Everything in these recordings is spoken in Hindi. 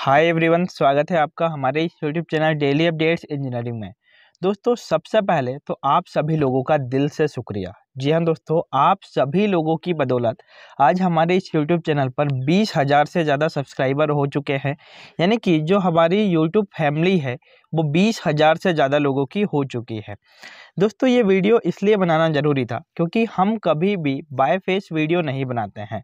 हाय एवरीवन स्वागत है आपका हमारे इस YouTube channel daily updates engineering में दोस्तों सबसे पहले तो आप सभी लोगों का दिल से शुक्रिया जी हाँ दोस्तों आप सभी लोगों की बदौलत आज हमारे इस यूट्यूब चैनल पर बीस हज़ार से ज़्यादा सब्सक्राइबर हो चुके हैं यानी कि जो हमारी यूट्यूब फैमिली है वो बीस हज़ार से ज़्यादा लोगों की हो चुकी है दोस्तों ये वीडियो इसलिए बनाना ज़रूरी था क्योंकि हम कभी भी बाय फेस वीडियो नहीं बनाते हैं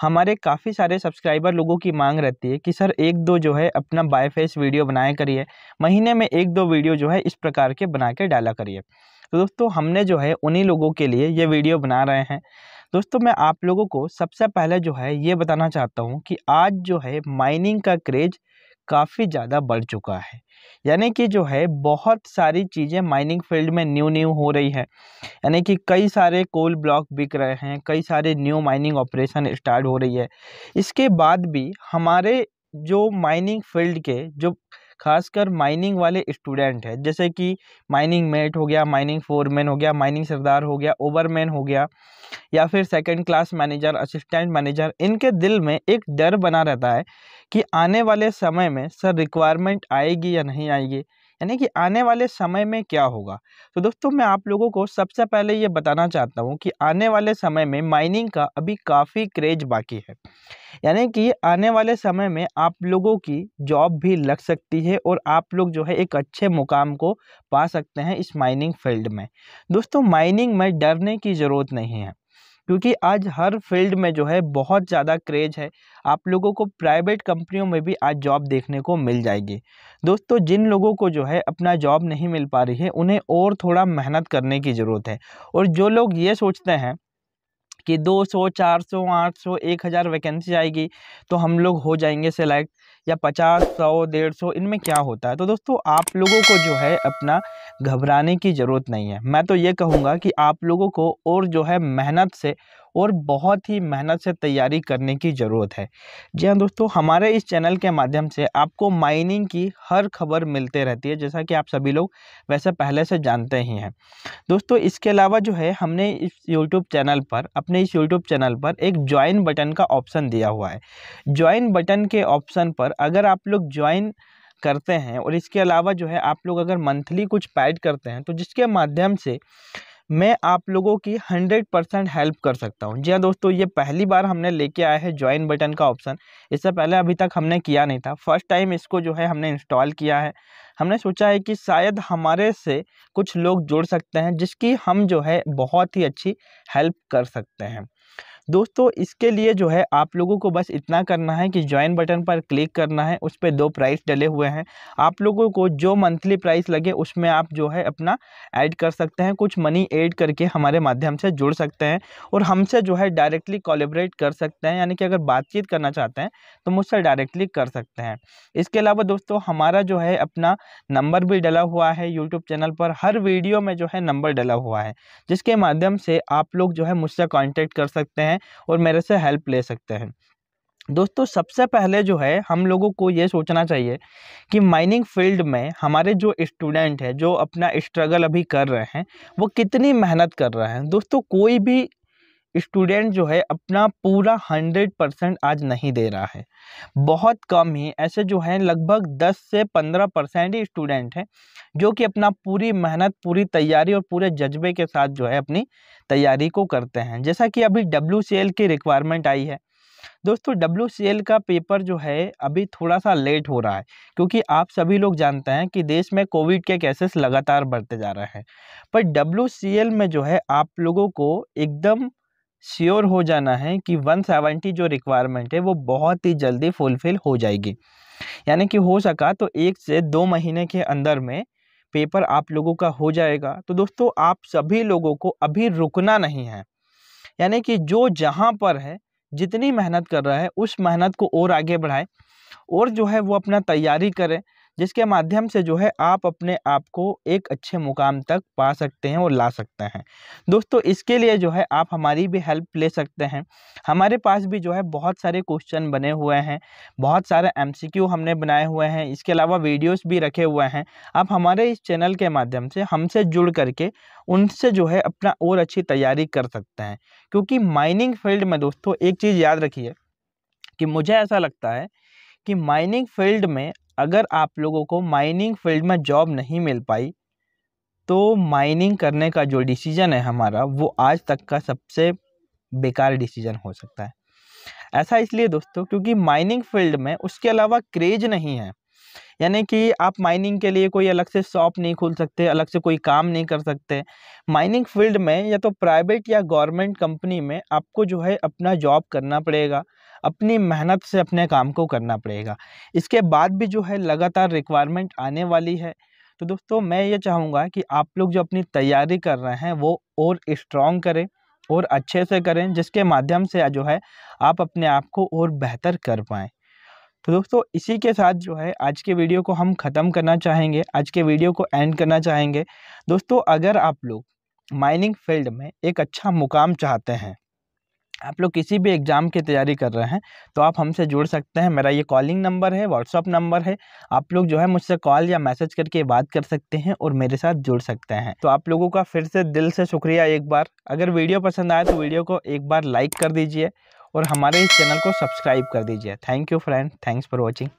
हमारे काफ़ी सारे सब्सक्राइबर लोगों की मांग रहती है कि सर एक दो जो है अपना बाय फेस वीडियो बनाया करिए महीने में एक दो वीडियो जो है इस प्रकार के बना के डाला करिए तो दोस्तों हमने जो है उन्हीं लोगों के लिए ये वीडियो बना रहे हैं दोस्तों मैं आप लोगों को सबसे पहले जो है ये बताना चाहता हूँ कि आज जो है माइनिंग का क्रेज़ काफ़ी ज़्यादा बढ़ चुका है यानी कि जो है बहुत सारी चीज़ें माइनिंग फील्ड में न्यू न्यू हो रही है यानी कि कई सारे कोल ब्लॉक बिक रहे हैं कई सारे न्यू माइनिंग ऑपरेशन स्टार्ट हो रही है इसके बाद भी हमारे जो माइनिंग फील्ड के जो खासकर माइनिंग वाले स्टूडेंट हैं जैसे कि माइनिंग मेट हो गया माइनिंग फोरमैन हो गया माइनिंग सरदार हो गया ओवरमैन हो गया या फिर second class manager assistant manager इनके दिल में एक डर बना रहता है कि आने वाले समय में सर रिक्वायरमेंट आएगी या नहीं आएगी यानी कि आने वाले समय में क्या होगा तो दोस्तों मैं आप लोगों को सबसे पहले ये बताना चाहता हूँ कि आने वाले समय में माइनिंग का अभी काफ़ी क्रेज बाकी है यानी कि आने वाले समय में आप लोगों की जॉब भी लग सकती है और आप लोग जो है एक अच्छे मुकाम को पा सकते हैं इस माइनिंग फील्ड में दोस्तों माइनिंग में डरने की ज़रूरत नहीं है क्योंकि आज हर फील्ड में जो है बहुत ज़्यादा क्रेज है आप लोगों को प्राइवेट कंपनियों में भी आज जॉब देखने को मिल जाएगी दोस्तों जिन लोगों को जो है अपना जॉब नहीं मिल पा रही है उन्हें और थोड़ा मेहनत करने की ज़रूरत है और जो लोग ये सोचते हैं कि 200, 400, 800, 1000 वैकेंसी आएगी तो हम लोग हो जाएंगे सेलेक्ट या 50, 100, 150 इनमें क्या होता है तो दोस्तों आप लोगों को जो है अपना घबराने की ज़रूरत नहीं है मैं तो ये कहूँगा कि आप लोगों को और जो है मेहनत से और बहुत ही मेहनत से तैयारी करने की ज़रूरत है जी हाँ दोस्तों हमारे इस चैनल के माध्यम से आपको माइनिंग की हर खबर मिलते रहती है जैसा कि आप सभी लोग वैसे पहले से जानते ही हैं दोस्तों इसके अलावा जो है हमने इस यूट्यूब चैनल पर अपने इस यूट्यूब चैनल पर एक ज्वाइन बटन का ऑप्शन दिया हुआ है ज्वाइन बटन के ऑप्शन पर अगर आप लोग ज्वाइन करते हैं और इसके अलावा जो है आप लोग अगर मंथली कुछ पैड करते हैं तो जिसके माध्यम से मैं आप लोगों की हंड्रेड परसेंट हेल्प कर सकता हूँ जी हाँ दोस्तों ये पहली बार हमने लेके आया है ज्वाइन बटन का ऑप्शन इससे पहले अभी तक हमने किया नहीं था फर्स्ट टाइम इसको जो है हमने इंस्टॉल किया है हमने सोचा है कि शायद हमारे से कुछ लोग जुड़ सकते हैं जिसकी हम जो है बहुत ही अच्छी हेल्प कर सकते हैं दोस्तों इसके लिए जो है आप लोगों को बस इतना करना है कि ज्वाइन बटन पर क्लिक करना है उस पर दो प्राइस डले हुए हैं आप लोगों को जो मंथली प्राइस लगे उसमें आप जो है अपना ऐड कर सकते हैं कुछ मनी ऐड करके हमारे माध्यम से जुड़ सकते हैं और हमसे जो है डायरेक्टली कॉलेबरेट कर सकते हैं यानी कि अगर बातचीत करना चाहते हैं तो मुझसे डायरेक्टली कर सकते हैं इसके अलावा दोस्तों हमारा जो है अपना नंबर भी डला हुआ है यूट्यूब चैनल पर हर वीडियो में जो है नंबर डला हुआ है जिसके माध्यम से आप लोग जो है मुझसे कॉन्टैक्ट कर सकते हैं हैं और मेरे से हेल्प ले सकते हैं दोस्तों सबसे पहले जो है हम लोगों को ये सोचना चाहिए कि माइनिंग फील्ड में हमारे जो स्टूडेंट हैं जो अपना स्ट्रगल अभी कर रहे हैं वो कितनी मेहनत कर रहे हैं दोस्तों कोई भी स्टूडेंट जो है अपना पूरा हंड्रेड परसेंट आज नहीं दे रहा है बहुत कम ही ऐसे जो है लगभग दस से पंद्रह परसेंट ही स्टूडेंट हैं जो कि अपना पूरी मेहनत पूरी तैयारी और पूरे जज्बे के साथ जो है अपनी तैयारी को करते हैं जैसा कि अभी डब्ल्यू की रिक्वायरमेंट आई है दोस्तों डब्ल्यू का पेपर जो है अभी थोड़ा सा लेट हो रहा है क्योंकि आप सभी लोग जानते हैं कि देश में कोविड के केसेस लगातार बढ़ते जा रहे हैं पर डब्ल्यू में जो है आप लोगों को एकदम श्योर हो जाना है कि 170 जो रिक्वायरमेंट है वो बहुत ही जल्दी फुलफ़िल हो जाएगी यानी कि हो सका तो एक से दो महीने के अंदर में पेपर आप लोगों का हो जाएगा तो दोस्तों आप सभी लोगों को अभी रुकना नहीं है यानी कि जो जहाँ पर है जितनी मेहनत कर रहा है उस मेहनत को और आगे बढ़ाए और जो है वो अपना तैयारी करें जिसके माध्यम से जो है आप अपने आप को एक अच्छे मुकाम तक पा सकते हैं और ला सकते हैं दोस्तों इसके लिए जो है आप हमारी भी हेल्प ले सकते हैं हमारे पास भी जो है बहुत सारे क्वेश्चन बने हुए हैं बहुत सारे एमसीक्यू हमने बनाए हुए हैं इसके अलावा वीडियोस भी रखे हुए हैं आप हमारे इस चैनल के माध्यम से हमसे जुड़ करके उनसे जो है अपना और अच्छी तैयारी कर सकते हैं क्योंकि माइनिंग फील्ड में दोस्तों एक चीज़ याद रखिए कि मुझे ऐसा लगता है कि माइनिंग फील्ड में अगर आप लोगों को माइनिंग फील्ड में जॉब नहीं मिल पाई तो माइनिंग करने का जो डिसीज़न है हमारा वो आज तक का सबसे बेकार डिसीज़न हो सकता है ऐसा इसलिए दोस्तों क्योंकि माइनिंग फील्ड में उसके अलावा क्रेज नहीं है यानी कि आप माइनिंग के लिए कोई अलग से शॉप नहीं खोल सकते अलग से कोई काम नहीं कर सकते माइनिंग फील्ड में या तो प्राइवेट या गवर्नमेंट कंपनी में आपको जो है अपना जॉब करना पड़ेगा अपनी मेहनत से अपने काम को करना पड़ेगा इसके बाद भी जो है लगातार रिक्वायरमेंट आने वाली है तो दोस्तों मैं ये चाहूँगा कि आप लोग जो अपनी तैयारी कर रहे हैं वो और स्ट्रॉन्ग करें और अच्छे से करें जिसके माध्यम से जो है आप अपने आप को और बेहतर कर पाएँ तो दोस्तों इसी के साथ जो है आज के वीडियो को हम ख़त्म करना चाहेंगे आज के वीडियो को एंड करना चाहेंगे दोस्तों अगर आप लोग माइनिंग फील्ड में एक अच्छा मुकाम चाहते हैं आप लोग किसी भी एग्ज़ाम की तैयारी कर रहे हैं तो आप हमसे जुड़ सकते हैं मेरा ये कॉलिंग नंबर है व्हाट्सअप नंबर है आप लोग जो है मुझसे कॉल या मैसेज करके बात कर सकते हैं और मेरे साथ जुड़ सकते हैं तो आप लोगों का फिर से दिल से शुक्रिया एक बार अगर वीडियो पसंद आए तो वीडियो को एक बार लाइक कर दीजिए और हमारे इस चैनल को सब्सक्राइब कर दीजिए thank you friend thanks for watching